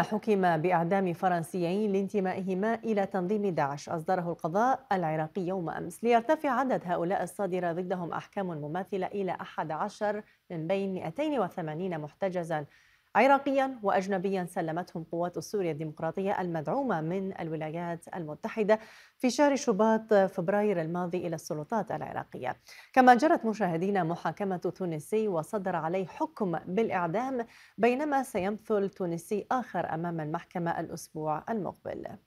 حكم بإعدام فرنسيين لانتمائهما إلى تنظيم داعش أصدره القضاء العراقي يوم أمس ليرتفع عدد هؤلاء الصادرة ضدهم أحكام مماثلة إلى 11 من بين 280 محتجزاً عراقيا وأجنبيا سلمتهم قوات سوريا الديمقراطية المدعومة من الولايات المتحدة في شهر شباط فبراير الماضي إلى السلطات العراقية كما جرت مشاهدينا محاكمة تونسي وصدر عليه حكم بالإعدام بينما سيمثل تونسي آخر أمام المحكمة الأسبوع المقبل